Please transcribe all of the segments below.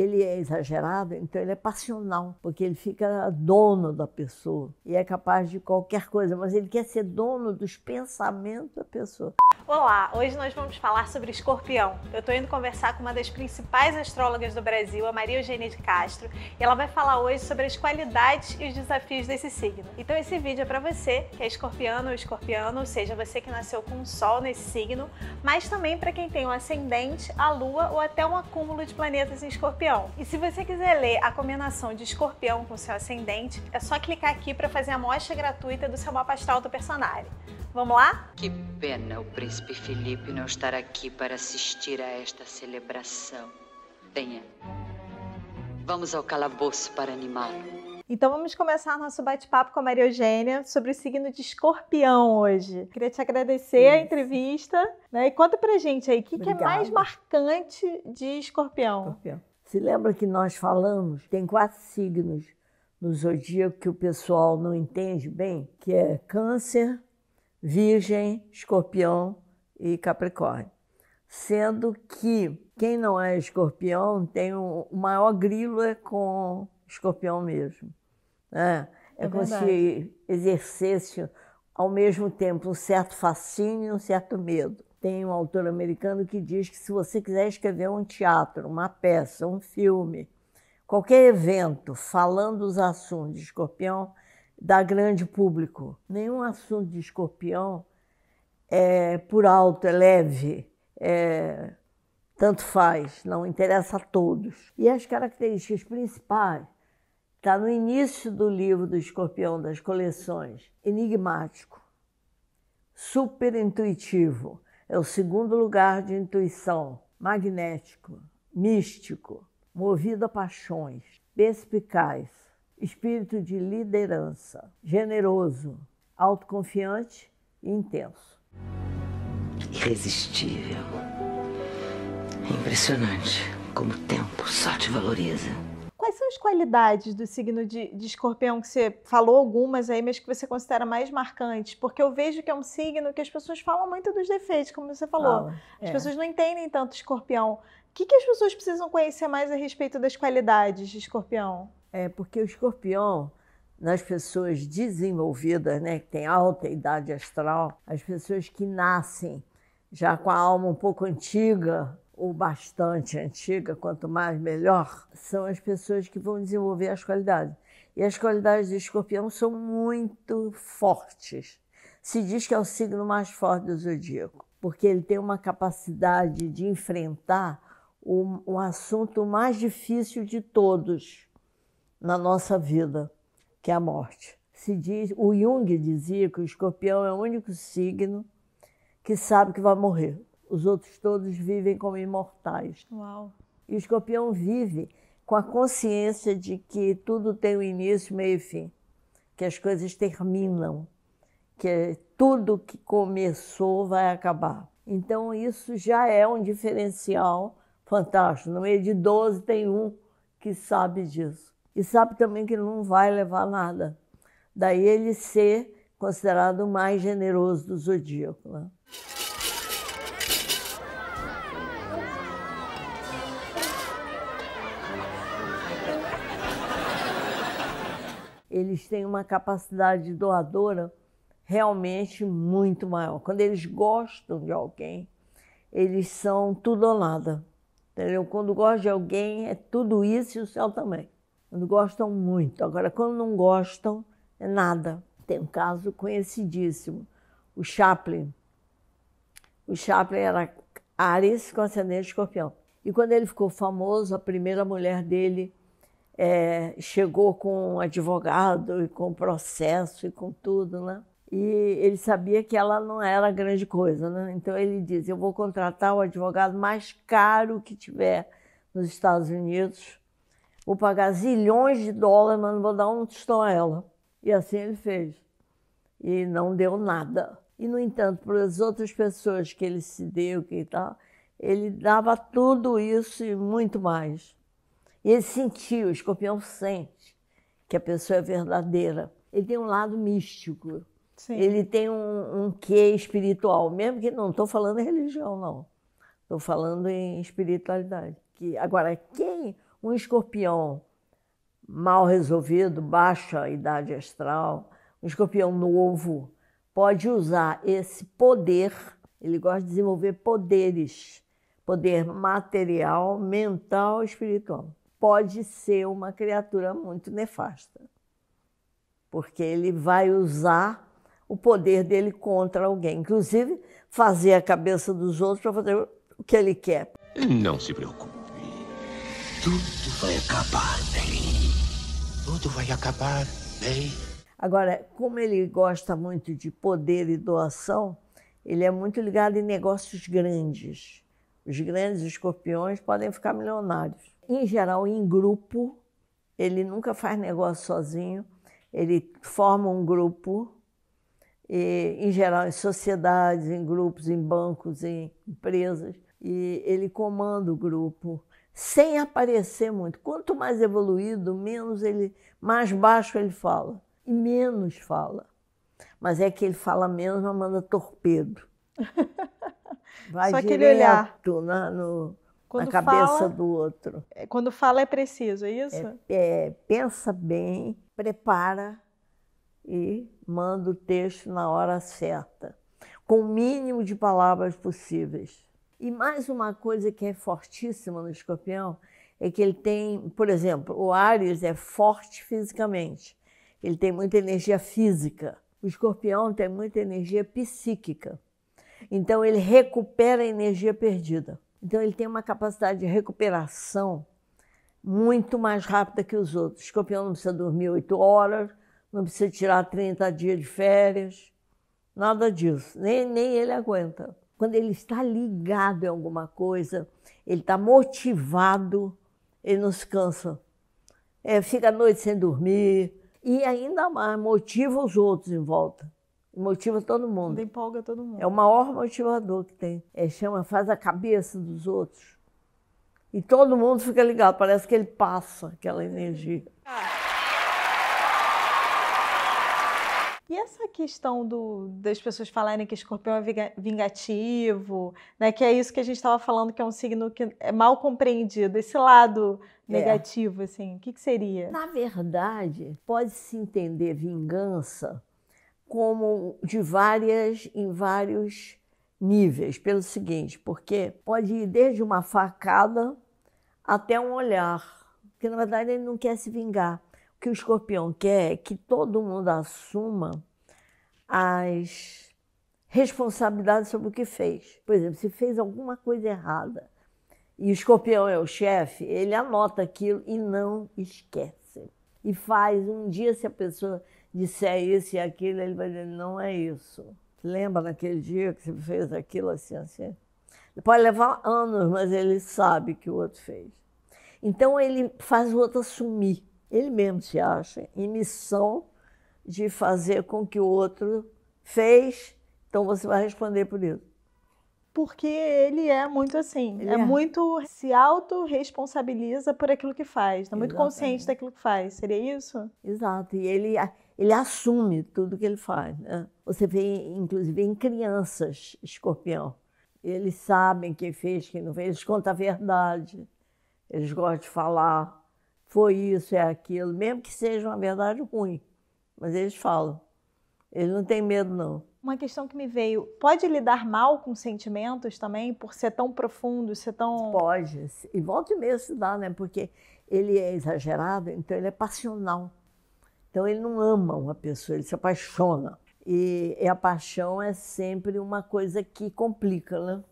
ele é exagerado, então ele é passional, porque ele fica dono da pessoa e é capaz de qualquer coisa, mas ele quer ser dono dos pensamentos da pessoa. Olá, hoje nós vamos falar sobre escorpião. Eu estou indo conversar com uma das principais astrólogas do Brasil, a Maria Eugênia de Castro, e ela vai falar hoje sobre as qualidades e os desafios desse signo. Então esse vídeo é para você que é escorpiano ou escorpiano, ou seja, você que nasceu com o um sol nesse signo, mas também para quem tem o um ascendente, a lua ou até um acúmulo de planetas em escorpião escorpião. E se você quiser ler a combinação de escorpião com seu ascendente, é só clicar aqui para fazer a mostra gratuita do seu mapa astral do personagem. Vamos lá? Que pena o príncipe Felipe não estar aqui para assistir a esta celebração. Venha, Vamos ao calabouço para animá-lo. Então vamos começar nosso bate-papo com a Maria Eugênia sobre o signo de escorpião hoje. Queria te agradecer Isso. a entrevista né? e conta pra gente aí o que, que, é mais marcante de escorpião. escorpião. Se lembra que nós falamos, tem quatro signos no zodíaco que o pessoal não entende bem, que é Câncer, Virgem, Escorpião e Capricórnio. Sendo que quem não é escorpião tem o, o maior grilo é com escorpião mesmo. Né? É, é como se exercesse ao mesmo tempo um certo fascínio e um certo medo. Tem um autor americano que diz que se você quiser escrever um teatro, uma peça, um filme, qualquer evento falando os assuntos de escorpião, dá grande público. Nenhum assunto de escorpião é por alto, é leve, é, tanto faz, não interessa a todos. E as características principais está no início do livro do escorpião das coleções, enigmático, super intuitivo. É o segundo lugar de intuição, magnético, místico, movido a paixões, perspicaz, espírito de liderança, generoso, autoconfiante e intenso. Irresistível. É impressionante como o tempo só te valoriza as qualidades do signo de, de, escorpião que você falou algumas aí, mas que você considera mais marcantes? Porque eu vejo que é um signo que as pessoas falam muito dos defeitos, como você falou. Ah, é. As pessoas não entendem tanto escorpião. O que, que as pessoas precisam conhecer mais a respeito das qualidades de escorpião? É, porque o escorpião, nas pessoas desenvolvidas, né, que tem alta idade astral, as pessoas que nascem já com a alma um pouco antiga, ou bastante antiga, quanto mais melhor, são as pessoas que vão desenvolver as qualidades. E as qualidades do escorpião são muito fortes. Se diz que é o signo mais forte do zodíaco, porque ele tem uma capacidade de enfrentar o, o assunto mais difícil de todos na nossa vida, que é a morte. Se diz, o Jung dizia que o escorpião é o único signo que sabe que vai morrer. Os outros todos vivem como imortais. Uau. E o escorpião vive com a consciência de que tudo tem um início, meio e fim, que as coisas terminam, que tudo que começou vai acabar. Então, isso já é um diferencial fantástico. No meio de 12, tem um que sabe disso. E sabe também que não vai levar nada. Daí ele ser considerado o mais generoso do zodíaco. Né? eles têm uma capacidade doadora realmente muito maior. Quando eles gostam de alguém, eles são tudo ou nada. Entendeu? Quando gostam de alguém, é tudo isso e o céu também. Quando gostam muito. Agora, quando não gostam, é nada. Tem um caso conhecidíssimo, o Chaplin. O Chaplin era Ares com ascendente escorpião. E quando ele ficou famoso, a primeira mulher dele é, chegou com um advogado e com processo e com tudo, né? E ele sabia que ela não era grande coisa, né? Então ele diz: eu vou contratar o advogado mais caro que tiver nos Estados Unidos, vou pagar zilhões de dólares, mas não vou dar um tostão a ela. E assim ele fez. E não deu nada. E, no entanto, para as outras pessoas que ele se deu, que tal, tá, ele dava tudo isso e muito mais. E ele sentiu, o escorpião sente que a pessoa é verdadeira. Ele tem um lado místico. Sim. Ele tem um, um quê espiritual, mesmo que não estou falando em religião, não. Estou falando em espiritualidade. Que, agora, quem um escorpião mal resolvido, baixa idade astral, um escorpião novo, pode usar esse poder, ele gosta de desenvolver poderes, poder material, mental, espiritual pode ser uma criatura muito nefasta, porque ele vai usar o poder dele contra alguém, inclusive fazer a cabeça dos outros para fazer o que ele quer. Não se preocupe, tudo vai acabar bem. Tudo vai acabar bem. Agora, como ele gosta muito de poder e doação, ele é muito ligado em negócios grandes. Os grandes escorpiões podem ficar milionários em geral, em grupo. Ele nunca faz negócio sozinho. Ele forma um grupo, e, em geral, em sociedades, em grupos, em bancos, em empresas. E ele comanda o grupo sem aparecer muito. Quanto mais evoluído, menos ele, mais baixo ele fala e menos fala. Mas é que ele fala menos, mas manda torpedo. Vai Só direto olhar. Na, no, quando na cabeça fala, do outro. É, quando fala é preciso, é isso? É, é, pensa bem, prepara e manda o texto na hora certa, com o mínimo de palavras possíveis. E mais uma coisa que é fortíssima no escorpião é que ele tem, por exemplo, o Ares é forte fisicamente, ele tem muita energia física. O escorpião tem muita energia psíquica, então ele recupera a energia perdida. Então, ele tem uma capacidade de recuperação muito mais rápida que os outros. O escorpião não precisa dormir oito horas, não precisa tirar 30 dias de férias, nada disso. Nem, nem ele aguenta. Quando ele está ligado em alguma coisa, ele está motivado, ele não se cansa. É, fica a noite sem dormir e ainda mais motiva os outros em volta motiva todo mundo. Empolga todo mundo. É o maior motivador que tem. É, chama, faz a cabeça dos outros. E todo mundo fica ligado, parece que ele passa aquela energia. E essa questão do, das pessoas falarem que escorpião é vingativo, né? Que é isso que a gente estava falando, que é um signo que é mal compreendido. Esse lado é. negativo, é. assim, o que, que seria? Na verdade, pode-se entender vingança como de várias em vários níveis, pelo seguinte, porque pode ir desde uma facada até um olhar, porque na verdade ele não quer se vingar. O que o escorpião quer é que todo mundo assuma as responsabilidades sobre o que fez. Por exemplo, se fez alguma coisa errada e o escorpião é o chefe, ele anota aquilo e não esquece. E faz um dia se a pessoa isso é isso e aquilo. Ele vai dizer, não é isso. Lembra naquele dia que você fez aquilo assim, assim? Ele pode levar anos, mas ele sabe que o outro fez. Então ele faz o outro assumir. Ele mesmo se acha em missão de fazer com que o outro fez, então você vai responder por isso. Porque ele é muito assim, é, é, muito se autorresponsabiliza por aquilo que faz, está muito Exatamente. consciente daquilo que faz. Seria isso? Exato. E ele ele assume tudo que ele faz. Né? Você vê, inclusive, em crianças, escorpião. Eles sabem quem fez, quem não fez, eles contam a verdade, eles gostam de falar, foi isso, é aquilo, mesmo que seja uma verdade ruim, mas eles falam. Eles não têm medo, não. Uma questão que me veio: pode lidar mal com sentimentos também, por ser tão profundo, ser tão. Pode. E volta e meia se dá, né? Porque ele é exagerado, então ele é passional. Então ele não ama uma pessoa, ele se apaixona. E, e a paixão é sempre uma coisa que complica, né?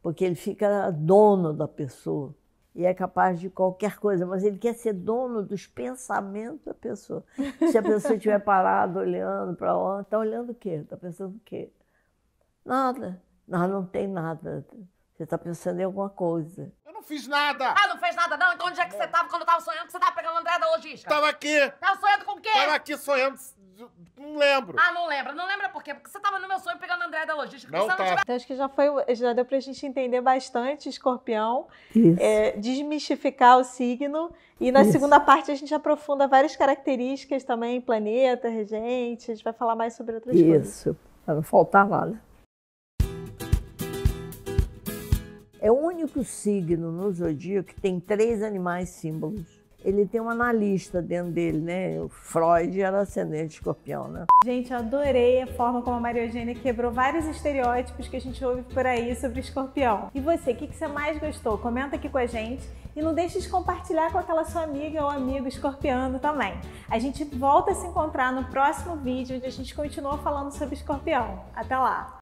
Porque ele fica dono da pessoa e é capaz de qualquer coisa, mas ele quer ser dono dos pensamentos da pessoa. Se a pessoa estiver parada, olhando para onde, está olhando o quê? Está pensando o quê? Nada. não tem nada. Você está pensando em alguma coisa. Eu não fiz nada! Ah, não fez nada não? Então onde é que você estava quando eu estava sonhando que você estava pegando André da logística? Tava aqui! Tava sonhando com o quê? Tava aqui sonhando... Não lembro. Ah, não lembra. Não lembra por quê? Porque você estava no meu sonho pegando André da logística. Não, tá. Então acho que já, foi, já deu pra gente entender bastante Escorpião. É, desmistificar o signo. E na Isso. segunda parte a gente aprofunda várias características também, planeta, regente. A gente vai falar mais sobre outras Isso. coisas. Isso. Pra não faltar nada. É o único signo no zodíaco que tem três animais símbolos. Ele tem um analista dentro dele, né? O Freud era ascendente escorpião, né? Gente, eu adorei a forma como a Maria Eugênia quebrou vários estereótipos que a gente ouve por aí sobre escorpião. E você, o que, que você mais gostou? Comenta aqui com a gente e não deixe de compartilhar com aquela sua amiga ou amigo escorpiano também. A gente volta a se encontrar no próximo vídeo onde a gente continua falando sobre escorpião. Até lá!